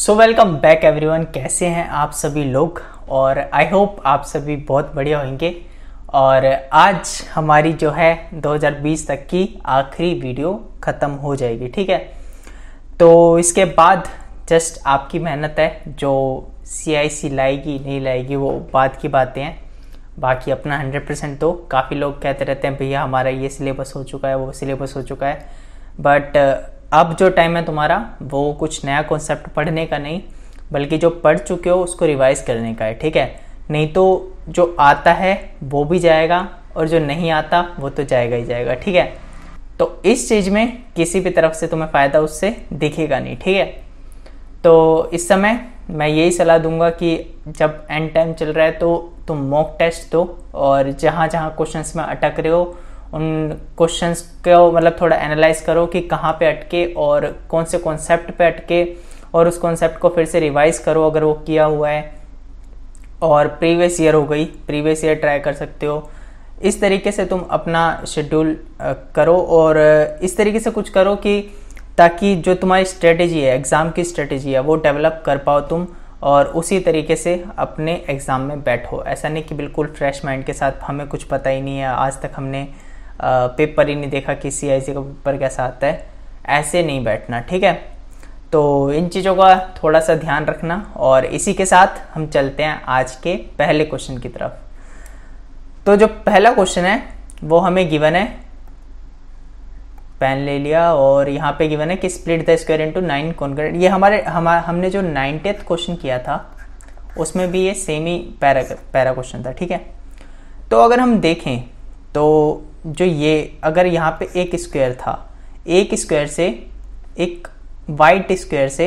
so welcome back everyone कैसे हैं आप सभी लोग और आई होप आप सभी बहुत बढ़िया होंगे और आज हमारी जो है 2020 तक की आखिरी वीडियो ख़त्म हो जाएगी ठीक है तो इसके बाद जस्ट आपकी मेहनत है जो सी आई सी लाएगी नहीं लाएगी वो बाद की बातें हैं बाकी अपना 100 परसेंट तो काफ़ी लोग कहते रहते हैं भैया हमारा ये सिलेबस हो चुका है वो सिलेबस हो चुका है बट अब जो टाइम है तुम्हारा वो कुछ नया कॉन्सेप्ट पढ़ने का नहीं बल्कि जो पढ़ चुके हो उसको रिवाइज करने का है ठीक है नहीं तो जो आता है वो भी जाएगा और जो नहीं आता वो तो जाएगा ही जाएगा ठीक है तो इस चीज़ में किसी भी तरफ से तुम्हें फ़ायदा उससे दिखेगा नहीं ठीक है तो इस समय मैं यही सलाह दूंगा कि जब एंड टाइम चल रहा है तो तुम मॉक टेस्ट दो और जहाँ जहाँ क्वेश्चंस में अटक रहे हो उन क्वेश्चंस को मतलब थोड़ा एनालाइज करो कि कहाँ पे अटके और कौन से कॉन्सेप्ट पे अटके और उस कॉन्सेप्ट को फिर से रिवाइज़ करो अगर वो किया हुआ है और प्रीवियस ईयर हो गई प्रीवियस ईयर ट्राई कर सकते हो इस तरीके से तुम अपना शेड्यूल करो और इस तरीके से कुछ करो कि ताकि जो तुम्हारी स्ट्रेटेजी है एग्ज़ाम की स्ट्रेटेजी है वो डेवलप कर पाओ तुम और उसी तरीके से अपने एग्ज़ाम में बैठो ऐसा नहीं कि बिल्कुल फ्रेश माइंड के साथ हमें कुछ पता ही नहीं है आज तक हमने पेपर ही नहीं देखा कि सी का पेपर कैसा आता है ऐसे नहीं बैठना ठीक है तो इन चीज़ों का थोड़ा सा ध्यान रखना और इसी के साथ हम चलते हैं आज के पहले क्वेश्चन की तरफ तो जो पहला क्वेश्चन है वो हमें गिवन है पेन ले लिया और यहाँ पे गिवन है कि split the square into nine concrete ये हमारे हमारे हमने जो नाइन्टेथ क्वेश्चन किया था उसमें भी ये सेम ही पैरा पैरा क्वेश्चन था ठीक है तो अगर हम देखें तो जो ये अगर यहाँ पे एक स्क्वायर था एक स्क्वायर से एक वाइट स्क्वायर से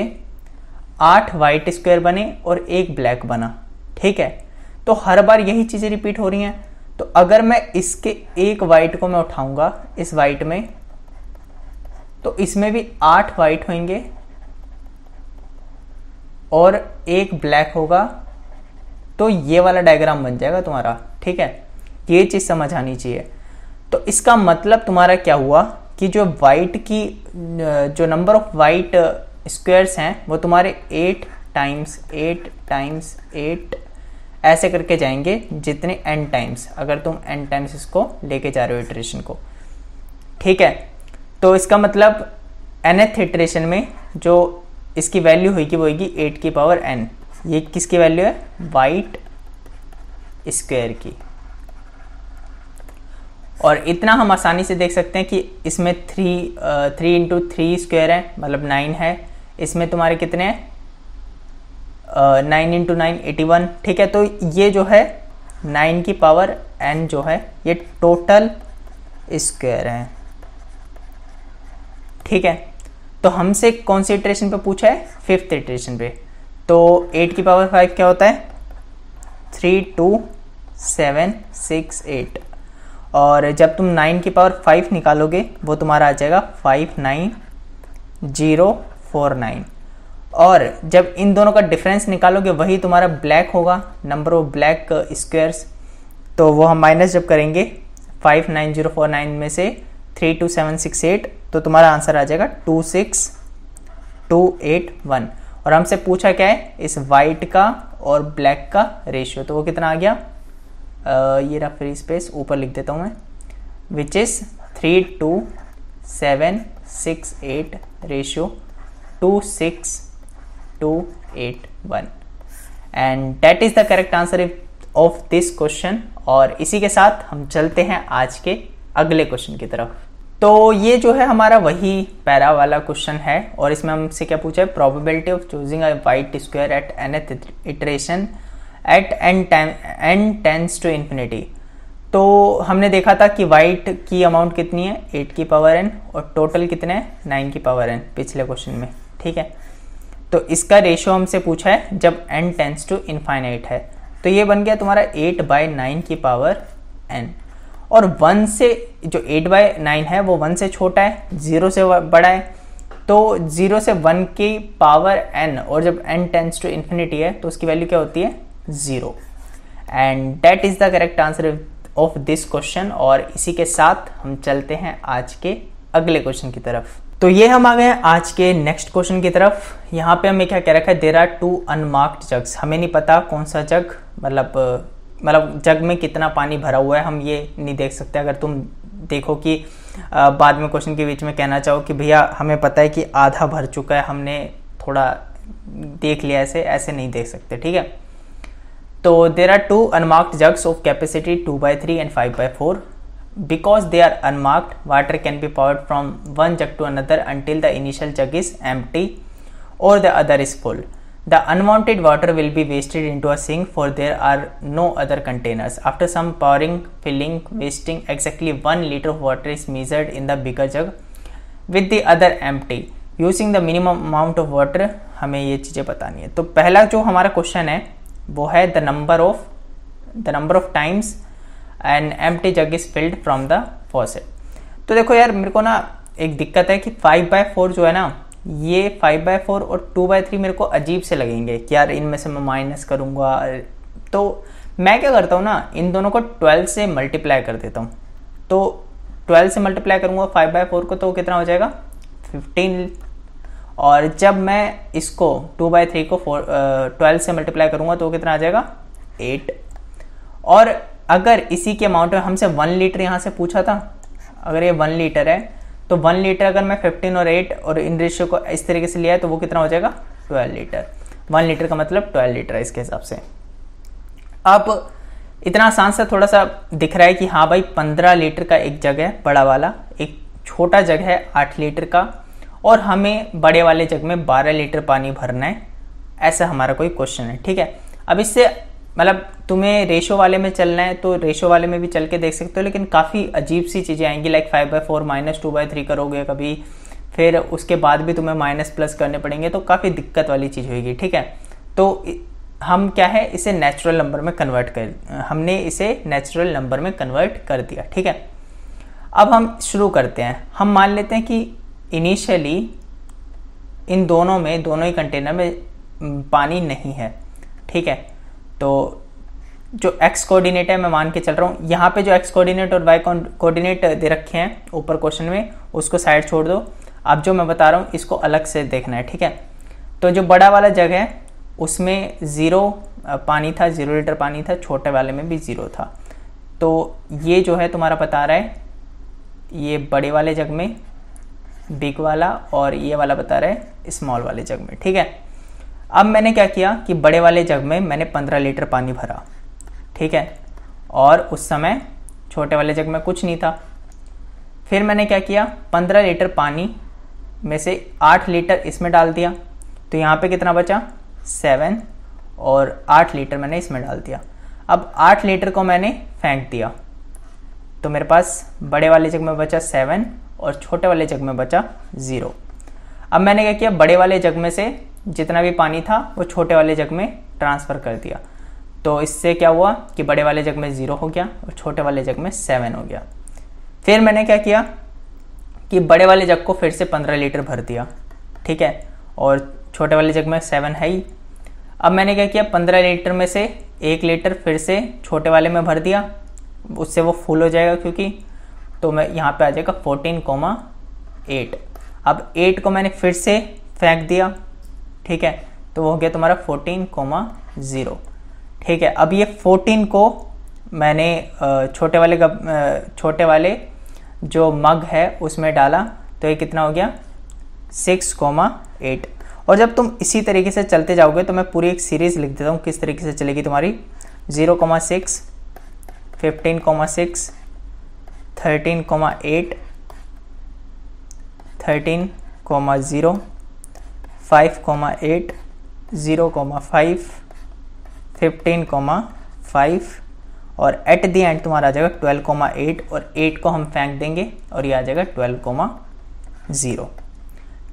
आठ वाइट स्क्वायर बने और एक ब्लैक बना ठीक है तो हर बार यही चीज़ें रिपीट हो रही हैं तो अगर मैं इसके एक वाइट को मैं उठाऊंगा इस वाइट में तो इसमें भी आठ वाइट होंगे और एक ब्लैक होगा तो ये वाला डायग्राम बन जाएगा तुम्हारा ठीक है ये चीज़ समझ आनी चाहिए तो इसका मतलब तुम्हारा क्या हुआ कि जो वाइट की जो नंबर ऑफ वाइट स्क्वेयर्स हैं वो तुम्हारे eight times eight times eight ऐसे करके जाएंगे जितने एन टाइम्स अगर तुम एन टाइम्स इसको लेके जा रहे हो इटरेशन को ठीक है तो इसका मतलब एनथ इटरेशन में जो इसकी वैल्यू होगी वो होगी एट की पावर एन ये किसकी वैल्यू है वाइट स्क्वेयर की और इतना हम आसानी से देख सकते हैं कि इसमें three three into three square है मतलब नाइन है इसमें तुम्हारे कितने हैं nine into nine eighty one ठीक है तो ये जो है नाइन की पावर एन जो है ये टोटल स्क्वेयर है ठीक है तो हमसे कौन से इटरेशन पे पूछा है फिफ्थ इटरेशन पे तो एट की पावर फाइव क्या होता है three two seven six eight और जब तुम नाइन की पावर फाइव निकालोगे वो तुम्हारा आ जाएगा five nine zero four nine और जब इन दोनों का डिफरेंस निकालोगे वही तुम्हारा ब्लैक होगा नंबर ऑफ ब्लैक स्क्वेयर्स तो वो हम माइनस जब करेंगे five nine zero four nine में से three two seven six eight तो तुम्हारा आंसर आ जाएगा two six two eight one और हमसे पूछा क्या है इस वाइट का और ब्लैक का रेशियो तो वो कितना आ गया ये रहा फ्री स्पेस ऊपर लिख देता हूँ मैं which is three two seven six eight ratio two six two eight one and that is the correct answer of this question और इसी के साथ हम चलते हैं आज के अगले क्वेश्चन की तरफ तो ये जो है हमारा वही पैरा वाला क्वेश्चन है और इसमें हमसे क्या पूछा है probability of choosing a white square at an iteration at n n tends to infinity तो हमने देखा था कि वाइट की अमाउंट कितनी है एट की पावर एन और टोटल कितने हैं नाइन की पावर एन पिछले क्वेश्चन में ठीक है तो इसका रेशियो हमसे पूछा है जब एन टेंस टू इन्फाइनाइट है तो ये बन गया तुम्हारा एट बाय नाइन की पावर एन और वन से जो एट बाय नाइन है वो वन से छोटा है ज़ीरो से बड़ा है तो ज़ीरो से वन की पावर एन और जब एन टेंस टू इन्फिनिटी है तो उसकी वैल्यू क्या होती है zero and that is the correct answer of this question और इसी के साथ हम चलते हैं आज के अगले क्वेश्चन की तरफ तो ये हम आ गए हैं आज के नेक्स्ट क्वेश्चन की तरफ यहाँ पे हमें क्या कह रखा है there are two unmarked jugs हमें नहीं पता कौन सा जग मतलब मतलब जग में कितना पानी भरा हुआ है हम ये नहीं देख सकते अगर तुम देखो कि आ, बाद में क्वेश्चन के बीच में कहना चाहो कि भैया हमें पता है कि आधा भर चुका है हमने थोड़ा देख लिया ऐसे ऐसे नहीं देख सकते ठीक है तो there are two unmarked jugs of capacity two by three and five by four because they are unmarked water can be powered from one jug to another until the initial jug is empty और the other is full the unwanted water will be wasted into a sink for there are no other containers after some powering filling wasting exactly one litre of water is measured in the bigger jug with the other empty using the minimum amount of water हमें ये चीज़ें बतानी है तो पहला जो हमारा question है वो है the number of the number of times and t jug is filled from the faucet तो देखो यार मेरे को ना एक दिक्कत है कि फाइव बाय फोर जो है ना ये फाइव बाय फोर और टू बाय थ्री मेरे को अजीब से लगेंगे कि यार इनमें से मैं माइनस करूँगा तो मैं क्या करता हूँ ना इन दोनों को ट्वेल्व से मल्टीप्लाई कर देता हूँ तो ट्वेल्व से मल्टीप्लाई करूँगा फाइव बाय फोर को तो कितना हो जाएगा फिफ्टीन और जब मैं इसको टू बाई थ्री को फोर ट्वेल्व से मल्टीप्लाई करूंगा तो कितना आ जाएगा एट और अगर इसी के अमाउंट में हमसे वन लीटर यहाँ से पूछा था अगर ये वन लीटर है तो वन लीटर अगर मैं फिफ्टीन और एट और इन रेशियो को इस तरीके से लिया है तो वो कितना हो जाएगा ट्वेल्व लीटर वन लीटर का मतलब ट्वेल्व लीटर है इसके हिसाब से अब इतना आसान सा थोड़ा सा दिख रहा है कि हाँ भाई पंद्रह लीटर का एक जगह है बड़ा वाला एक छोटा जगह है आठ लीटर का और हमें बड़े वाले जग में 12 लीटर पानी भरना है ऐसा हमारा कोई क्वेश्चन है ठीक है अब इससे मतलब तुम्हें रेशो वाले में चलना है तो रेशो वाले में भी चल के देख सकते हो लेकिन काफ़ी अजीब सी चीज़ें आएंगी like five by four minus two by three करोगे कभी फिर उसके बाद भी तुम्हें माइनस प्लस करने पड़ेंगे तो काफ़ी दिक्कत वाली चीज़ होगी ठीक है तो हम क्या है इसे नेचुरल नंबर में कन्वर्ट कर हमने इसे नेचुरल नंबर में कन्वर्ट कर दिया ठीक है अब हम शुरू करते हैं हम मान लेते हैं कि इनिशियली इन दोनों में दोनों ही कंटेनर में पानी नहीं है ठीक है तो जो एक्स कोऑर्डिनेट है मैं मान के चल रहा हूँ यहाँ पे जो एक्स कोऑर्डिनेट और वाई कोऑर्डिनेट दे रखे हैं ऊपर क्वेश्चन में उसको साइड छोड़ दो अब जो मैं बता रहा हूँ इसको अलग से देखना है ठीक है तो जो बड़ा वाला जग है उसमें ज़ीरो पानी था ज़ीरो लीटर पानी था छोटे वाले में भी ज़ीरो था तो ये जो है तुम्हारा बता रहा है ये बड़े वाले जग में बिग वाला और ये वाला बता रहा है स्मॉल वाले जग में ठीक है अब मैंने क्या किया कि बड़े वाले जग में मैंने पंद्रह लीटर पानी भरा ठीक है और उस समय छोटे वाले जग में कुछ नहीं था फिर मैंने क्या किया पंद्रह लीटर पानी में से आठ लीटर इसमें डाल दिया तो यहाँ पे कितना बचा सेवन और आठ लीटर मैंने इसमें डाल दिया अब आठ लीटर को मैंने फेंक दिया तो मेरे पास बड़े वाले जग में बचा सेवन और छोटे वाले जग में बचा ज़ीरो अब मैंने क्या किया बड़े वाले जग में से जितना भी पानी था वो छोटे वाले जग में ट्रांसफ़र कर दिया तो इससे क्या हुआ कि बड़े वाले जग में ज़ीरो हो गया और छोटे वाले जग में सेवन हो गया फिर मैंने क्या किया कि बड़े वाले जग को फिर से पंद्रह लीटर भर दिया ठीक है और छोटे वाले जग में सेवन है ही अब मैंने क्या किया पंद्रह लीटर में से एक लीटर फिर से छोटे वाले में भर दिया उससे वो फुल हो जाएगा क्योंकि तो मैं यहाँ पे आ जाएगा फोर्टीन कोमा एट अब एट को मैंने फिर से फेंक दिया ठीक है तो हो गया तुम्हारा फोर्टीन कोमा ज़ीरो ठीक है अब ये फोर्टीन को मैंने छोटे वाले छोटे वाले जो मग है उसमें डाला तो ये कितना हो गया सिक्स कोमा एट और जब तुम इसी तरीके से चलते जाओगे तो मैं पूरी एक सीरीज़ लिख देता हूँ किस तरीके से चलेगी तुम्हारी zero comma six fifteen comma six thirteen comma eight thirteen comma zero five comma eight zero comma five fifteen comma five और एट दी एंड तुम्हारा आ जाएगा ट्वेल्व कोमा एट और एट को हम फेंक देंगे और ये आ जाएगा ट्वेल्व कोमा ज़ीरो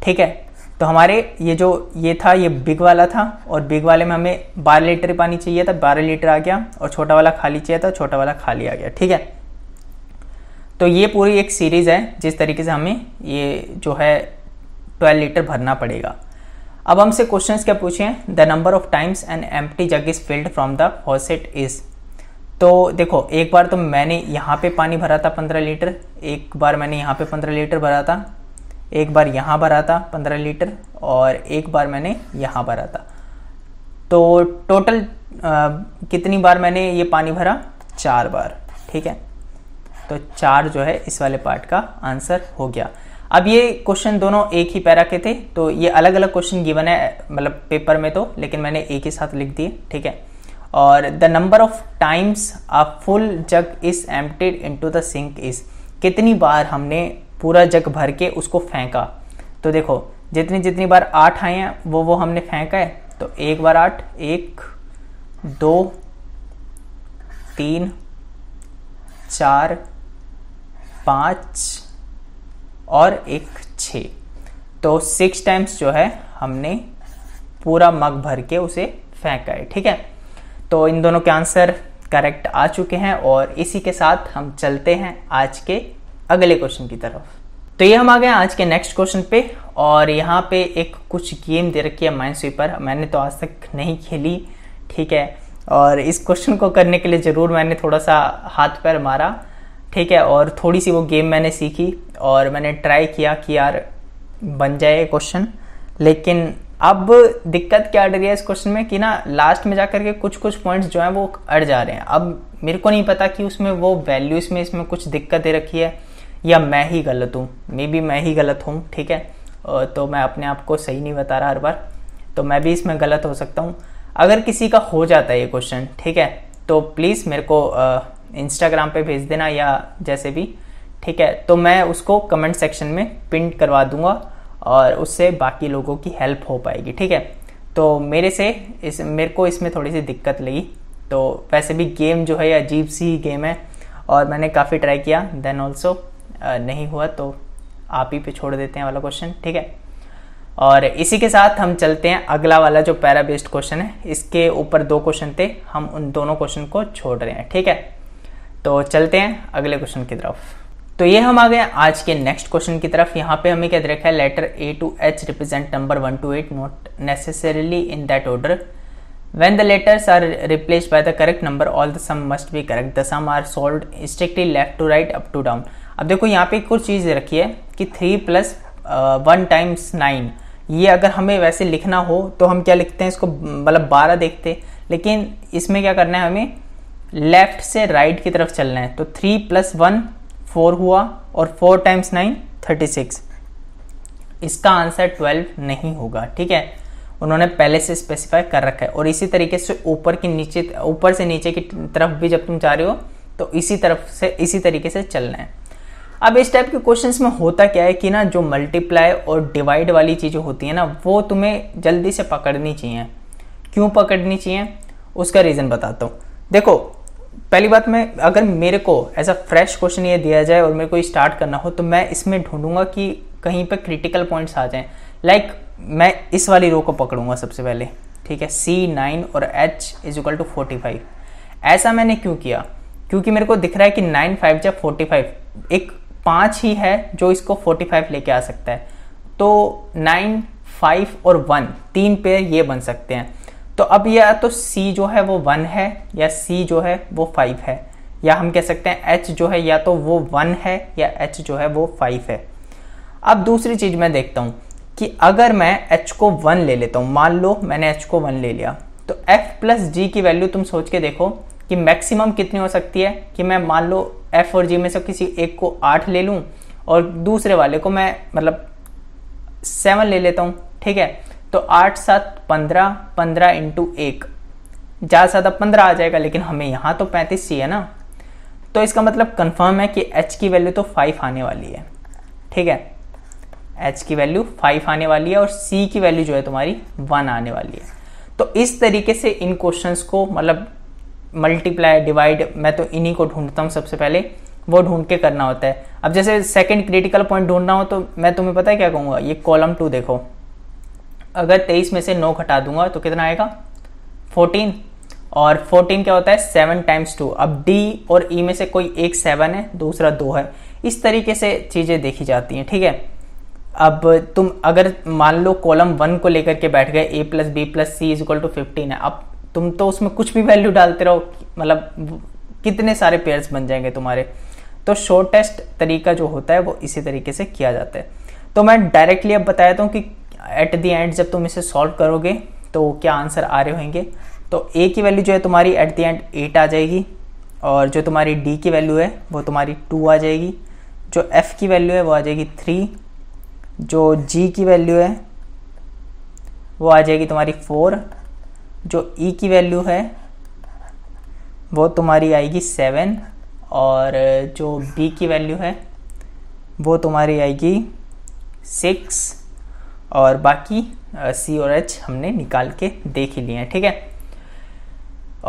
ठीक है तो हमारे ये जो ये था ये बिग वाला था और बिग वाले में हमें बारह लीटर पानी चाहिए था बारह लीटर आ गया और छोटा वाला खाली चाहिए था छोटा वाला खाली आ गया ठीक है तो ये पूरी एक सीरीज़ है जिस तरीके से हमें ये जो है 12 लीटर भरना पड़ेगा अब हमसे क्वेश्चंस क्या पूछे हैं the number of times and empty jug is filled from the faucet is तो देखो एक बार तो मैंने यहाँ पे पानी भरा था 15 लीटर एक बार मैंने यहाँ पे 15 लीटर भरा था एक बार यहाँ भरा था 15 लीटर और एक बार मैंने यहाँ भरा था तो टोटल आ, कितनी बार मैंने ये पानी भरा चार बार ठीक है तो चार जो है इस वाले पार्ट का आंसर हो गया अब ये क्वेश्चन दोनों एक ही पैरा के थे तो ये अलग अलग क्वेश्चन गिवन है मतलब पेपर में तो लेकिन मैंने एक ही साथ लिख दिए ठीक है और the number of times a full jug is emptied into the sink is कितनी बार हमने पूरा जग भर के उसको फेंका तो देखो जितनी जितनी बार आठ आए हैं वो वो हमने फेंका है तो एक बार आठ एक दो तीन चार पाँच और एक छः तो सिक्स टाइम्स जो है हमने पूरा मग भर के उसे फेंका है ठीक है तो इन दोनों के आंसर करेक्ट आ चुके हैं और इसी के साथ हम चलते हैं आज के अगले क्वेश्चन की तरफ तो ये हम आ गए आज के नेक्स्ट क्वेश्चन पे और यहाँ पे एक कुछ गेम दे रखी है माइंड स्वीपर मैंने तो आज तक नहीं खेली ठीक है और इस क्वेश्चन को करने के लिए ज़रूर मैंने थोड़ा सा हाथ पैर मारा ठीक है और थोड़ी सी वो गेम मैंने सीखी और मैंने ट्राई किया कि यार बन जाए क्वेश्चन लेकिन अब दिक्कत क्या अट रही है इस क्वेश्चन में कि ना लास्ट में जा करके कुछ कुछ पॉइंट्स जो हैं वो अड़ जा रहे हैं अब मेरे को नहीं पता कि उसमें वो वैल्यूज़ में इसमें कुछ दिक्कत दे रखी है या मैं ही गलत हूँ मे बी मैं ही गलत हूँ ठीक है तो मैं अपने आप को सही नहीं बता रहा हर बार तो मैं भी इसमें गलत हो सकता हूँ अगर किसी का हो जाता है ये क्वेश्चन ठीक है तो प्लीज़ मेरे को आ, इंस्टाग्राम पे भेज देना या जैसे भी ठीक है तो मैं उसको कमेंट सेक्शन में पिन करवा दूंगा और उससे बाकी लोगों की हेल्प हो पाएगी ठीक है तो मेरे से इस मेरे को इसमें थोड़ी सी दिक्कत लगी तो वैसे भी गेम जो है अजीब सी गेम है और मैंने काफ़ी ट्राई किया देन ऑल्सो नहीं हुआ तो आप ही पे छोड़ देते हैं वाला क्वेश्चन ठीक है और इसी के साथ हम चलते हैं अगला वाला जो पैरा बेस्ड क्वेश्चन है इसके ऊपर दो क्वेश्चन थे हम उन दोनों क्वेश्चन को छोड़ रहे हैं ठीक है तो चलते हैं अगले क्वेश्चन की तरफ तो ये हम आ गए आज के नेक्स्ट क्वेश्चन की तरफ यहाँ पे हमें क्या देखा है letter A to H represent number one to eight not necessarily in that order when the letters are replace by the correct number all the sum must be correct the sum are solved strictly left to right up to down अब देखो यहाँ पे एक कुछ चीज़ रखी है कि three plus one times nine ये अगर हमें वैसे लिखना हो तो हम क्या लिखते हैं इसको मतलब बारह देखते लेकिन इसमें क्या करना है हमें लेफ्ट से राइट right की तरफ चलना है तो थ्री प्लस वन फोर हुआ और four times nine thirty six इसका आंसर ट्वेल्व नहीं होगा ठीक है उन्होंने पहले से स्पेसिफाई कर रखा है और इसी तरीके से ऊपर की नीचे ऊपर से नीचे की तरफ भी जब तुम जा रहे हो तो इसी तरफ से इसी तरीके से चलना है अब इस टाइप के क्वेश्चंस में होता क्या है कि ना जो मल्टीप्लाई और डिवाइड वाली चीज़ें होती है ना वो तुम्हें जल्दी से पकड़नी चाहिए क्यों पकड़नी चाहिए उसका रीज़न बताता हूँ देखो पहली बात मैं अगर मेरे को एज अ फ्रेश क्वेश्चन ये दिया जाए और मेरे को स्टार्ट करना हो तो मैं इसमें ढूंढूंगा कि कहीं पर क्रिटिकल पॉइंट्स आ जाएं लाइक like, मैं इस वाली रो को पकड़ूंगा सबसे पहले ठीक है सी नाइन और H is equal to forty five ऐसा मैंने क्यों किया क्योंकि मेरे को दिख रहा है कि नाइन फाइव या फोर्टी फाइव एक पाँच ही है जो इसको फोर्टी फाइव लेके आ सकता है तो नाइन फाइव और वन तीन पेयर ये बन सकते हैं तो अब या तो C जो है वो वन है या C जो है वो फाइव है या हम कह सकते हैं H जो है या तो वो वन है या H जो है वो फाइव है अब दूसरी चीज़ मैं देखता हूँ कि अगर मैं H को वन ले लेता हूँ मान लो मैंने H को वन ले लिया तो F प्लस जी की वैल्यू तुम सोच के देखो कि मैक्सिमम कितनी हो सकती है कि मैं मान लो F और G में से किसी एक को आठ ले लूँ और दूसरे वाले को मैं मतलब सेवन ले लेता हूँ ठीक है तो आठ सात पंद्रह पंद्रह इंटू एक ज़्यादा से ज़्यादा पंद्रह आ जाएगा लेकिन हमें यहाँ तो पैंतीस सी है ना तो इसका मतलब कंफर्म है कि h की वैल्यू तो फाइव आने वाली है ठीक है h की वैल्यू फाइव आने वाली है और c की वैल्यू जो है तुम्हारी वन आने वाली है तो इस तरीके से इन क्वेश्चन को मतलब मल्टीप्लाई डिवाइड मैं तो इन्हीं को ढूंढता हूँ सबसे पहले वो ढूंढ के करना होता है अब जैसे सेकंड क्रिटिकल पॉइंट ढूंढना हो तो मैं तुम्हें पता है क्या कहूँगा ये कॉलम टू देखो अगर तेईस में से नौ घटा दूंगा तो कितना आएगा फोर्टीन और फोर्टीन क्या होता है सेवन टाइम्स टू अब डी और ई e में से कोई एक सेवन है दूसरा दो है इस तरीके से चीज़ें देखी जाती हैं ठीक है अब तुम अगर मान लो कॉलम वन को लेकर के बैठ गए A plus B plus C is equal to fifteen है अब तुम तो उसमें कुछ भी वैल्यू डालते रहो मतलब कितने सारे पेयर्स बन जाएंगे तुम्हारे तो शॉर्टेस्ट तरीका जो होता है वो इसी तरीके से किया जाता है तो मैं डायरेक्टली अब बताया था कि एट द एंड जब तुम इसे सॉल्व करोगे तो क्या आंसर आ रहे होंगे तो ए की वैल्यू जो है तुम्हारी एट द एंड एट आ जाएगी और जो तुम्हारी डी की वैल्यू है वो तुम्हारी टू आ जाएगी जो एफ़ की वैल्यू है वो आ जाएगी थ्री जो जी की वैल्यू है वो आ जाएगी तुम्हारी फोर जो ई e की वैल्यू है वो तुम्हारी आएगी सेवन और जो बी की वैल्यू है वो तुम्हारी आएगी सिक्स और बाकी सी और एच हमने निकाल के देख ही लिए हैं ठीक है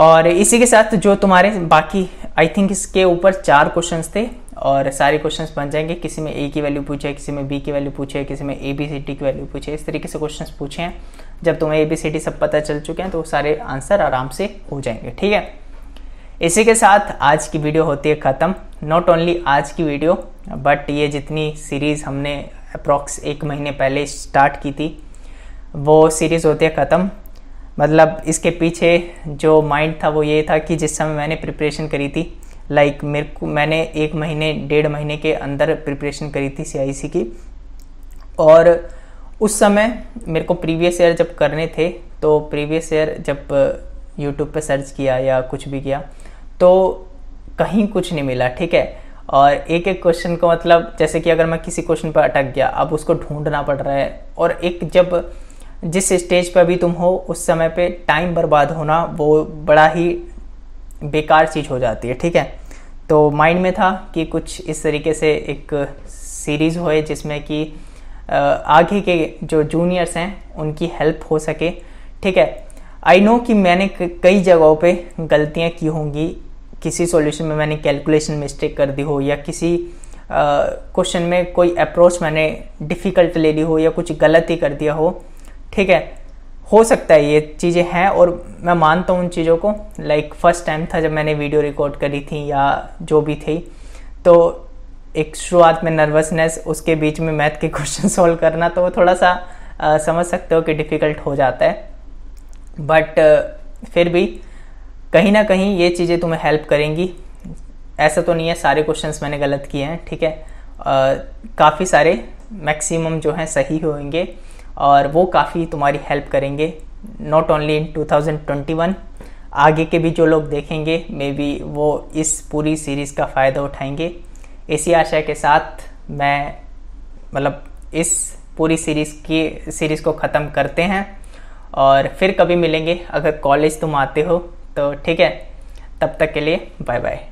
और इसी के साथ जो तुम्हारे बाकी आई थिंक इसके ऊपर चार क्वेश्चंस थे और सारे क्वेश्चंस बन जाएंगे किसी में ए की वैल्यू पूछे किसी में बी की वैल्यू पूछे किसी में ए बी सी टी की वैल्यू पूछे इस तरीके से क्वेश्चंस पूछे हैं जब तुम्हें ए बी सी टी सब पता चल चुके हैं तो सारे आंसर आराम से हो जाएंगे ठीक है इसी के साथ आज की वीडियो होती है ख़त्म नॉट ओनली आज की वीडियो बट ये जितनी सीरीज़ हमने अप्रॉक्स एक महीने पहले स्टार्ट की थी वो सीरीज़ होती है ख़त्म मतलब इसके पीछे जो माइंड था वो ये था कि जिस समय मैंने प्रिपरेशन करी थी लाइक like मेरे को मैंने एक महीने डेढ़ महीने के अंदर प्रिपरेशन करी थी सी की और उस समय मेरे को प्रीवियस ईयर जब करने थे तो प्रीवियस ईयर जब यूट्यूब पे सर्च किया या कुछ भी किया तो कहीं कुछ नहीं मिला ठीक है और एक एक क्वेश्चन को मतलब जैसे कि अगर मैं किसी क्वेश्चन पर अटक गया अब उसको ढूंढना पड़ रहा है और एक जब जिस स्टेज पर भी तुम हो उस समय पे टाइम बर्बाद होना वो बड़ा ही बेकार चीज़ हो जाती है ठीक है तो माइंड में था कि कुछ इस तरीके से एक सीरीज़ होए जिसमें कि आगे के जो जूनियर्स हैं उनकी हेल्प हो सके ठीक है आई नो कि मैंने कई जगहों पे गलतियाँ की होंगी किसी सॉल्यूशन में मैंने कैलकुलेशन मिस्टेक कर दी हो या किसी क्वेश्चन uh, में कोई अप्रोच मैंने डिफ़िकल्ट ले ली हो या कुछ गलत ही कर दिया हो ठीक है हो सकता है ये चीज़ें हैं और मैं मानता हूँ उन चीज़ों को लाइक फर्स्ट टाइम था जब मैंने वीडियो रिकॉर्ड करी थी या जो भी थी तो एक शुरुआत में नर्वसनेस उसके बीच में मैथ के क्वेश्चन सॉल्व करना तो वो थोड़ा सा आ, समझ सकते हो कि डिफ़िकल्ट हो जाता है बट फिर भी कहीं ना कहीं ये चीज़ें तुम्हें हेल्प करेंगी ऐसा तो नहीं है सारे क्वेश्चंस मैंने गलत किए हैं ठीक है काफ़ी सारे मैक्सिमम जो हैं सही होंगे और वो काफ़ी तुम्हारी हेल्प करेंगे नॉट ओनली इन 2021 आगे के भी जो लोग देखेंगे मे बी वो इस पूरी सीरीज़ का फ़ायदा उठाएंगे इसी आशा के साथ मैं मतलब इस पूरी सीरीज़ की सीरीज़ को ख़त्म करते हैं और फिर कभी मिलेंगे अगर कॉलेज तुम आते हो तो ठीक है तब तक के लिए बाय बाय